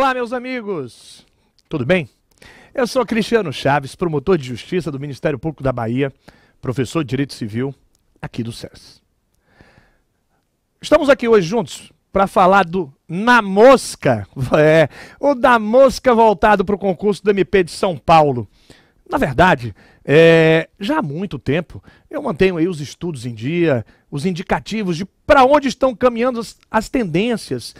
Olá, meus amigos! Tudo bem? Eu sou Cristiano Chaves, promotor de justiça do Ministério Público da Bahia, professor de Direito Civil aqui do SES. Estamos aqui hoje juntos para falar do Na Mosca, é, o Da Mosca voltado para o concurso do MP de São Paulo. Na verdade, é, já há muito tempo eu mantenho aí os estudos em dia, os indicativos de para onde estão caminhando as, as tendências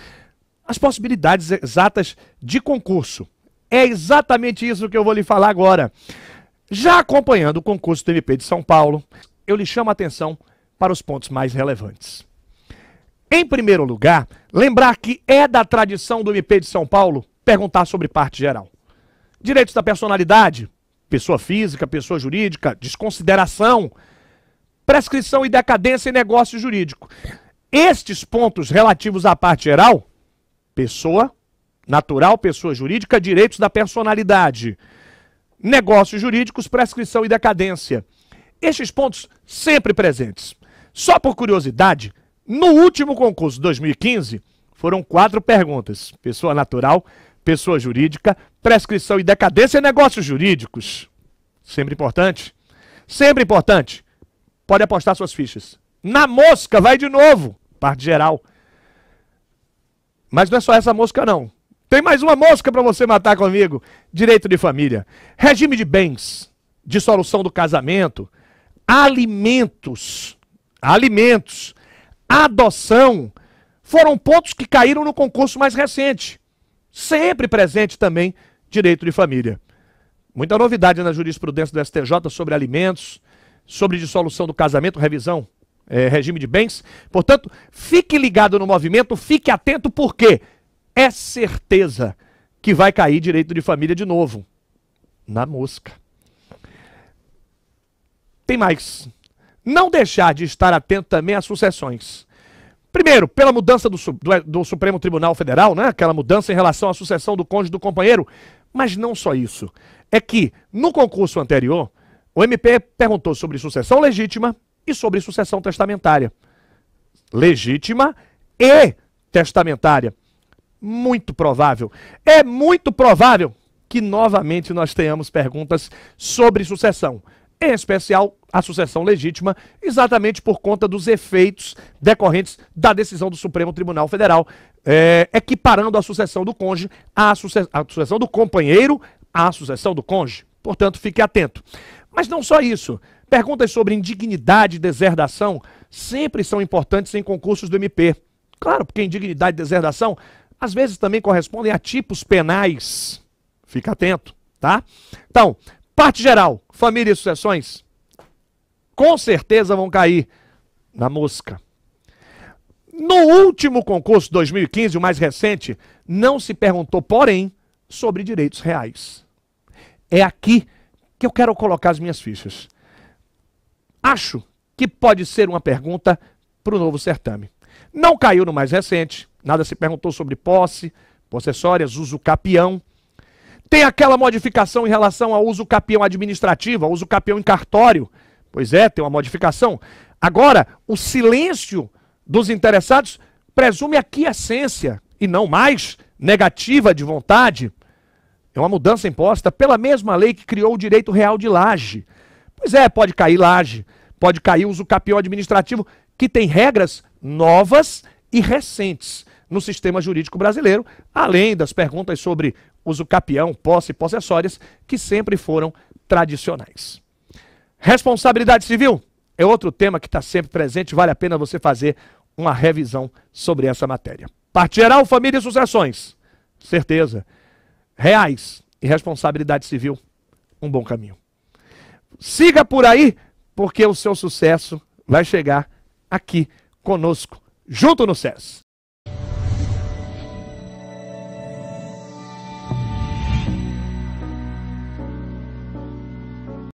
as possibilidades exatas de concurso. É exatamente isso que eu vou lhe falar agora. Já acompanhando o concurso do MP de São Paulo, eu lhe chamo a atenção para os pontos mais relevantes. Em primeiro lugar, lembrar que é da tradição do MP de São Paulo perguntar sobre parte geral. Direitos da personalidade, pessoa física, pessoa jurídica, desconsideração, prescrição e decadência em negócio jurídico. Estes pontos relativos à parte geral pessoa natural, pessoa jurídica, direitos da personalidade, negócios jurídicos, prescrição e decadência. Estes pontos sempre presentes. Só por curiosidade, no último concurso 2015, foram quatro perguntas: pessoa natural, pessoa jurídica, prescrição e decadência negócios jurídicos. Sempre importante. Sempre importante. Pode apostar suas fichas. Na mosca, vai de novo. Parte geral. Mas não é só essa mosca, não. Tem mais uma mosca para você matar comigo: direito de família, regime de bens, dissolução do casamento, alimentos, alimentos, adoção. Foram pontos que caíram no concurso mais recente. Sempre presente também direito de família. Muita novidade na jurisprudência do STJ sobre alimentos, sobre dissolução do casamento, revisão é, regime de bens. Portanto, fique ligado no movimento, fique atento, porque é certeza que vai cair direito de família de novo. Na mosca. Tem mais. Não deixar de estar atento também às sucessões. Primeiro, pela mudança do, do, do, Supremo Tribunal Federal, né? aquela mudança em relação à sucessão do cônjuge do companheiro. Mas não só isso. É que, no concurso anterior, o MP perguntou sobre sucessão legítima, e sobre sucessão testamentária. Legítima e testamentária. Muito provável. É muito provável que novamente nós tenhamos perguntas sobre sucessão, em especial a sucessão legítima, exatamente por conta dos efeitos decorrentes da decisão do Supremo Tribunal Federal, é, equiparando a sucessão do cônjuge à a sucessão do companheiro à sucessão do cônjuge. Portanto, fique atento. Mas não só isso. Perguntas sobre indignidade e deserdação sempre são importantes em concursos do MP. Claro, porque indignidade e deserdação às vezes também correspondem a tipos penais. Fica atento, tá? Então, parte geral, família e sucessões, com certeza vão cair na mosca. No último concurso 2015, o mais recente, não se perguntou, porém, sobre direitos reais. É aqui que eu quero colocar as minhas fichas acho que pode ser uma pergunta para o novo certame. Não caiu no mais recente, nada se perguntou sobre posse, possessórias, uso capião. Tem aquela modificação em relação ao uso capião administrativo, ao uso capião em cartório. Pois é, tem uma modificação. Agora, o silêncio dos interessados presume aqui essência e não mais negativa de vontade. É uma mudança imposta pela mesma lei que criou o direito real de laje. Pois é, pode cair laje, pode cair uso capião administrativo, que tem regras novas e recentes no sistema jurídico brasileiro, além das perguntas sobre uso capião, posse e possessórias, que sempre foram tradicionais. Responsabilidade civil é outro tema que está sempre presente, vale a pena você fazer uma revisão sobre essa matéria. Parte geral, família e sucessões. Certeza. Reais e responsabilidade civil, um bom caminho. Siga por aí, porque o seu sucesso vai chegar aqui conosco, junto no SES.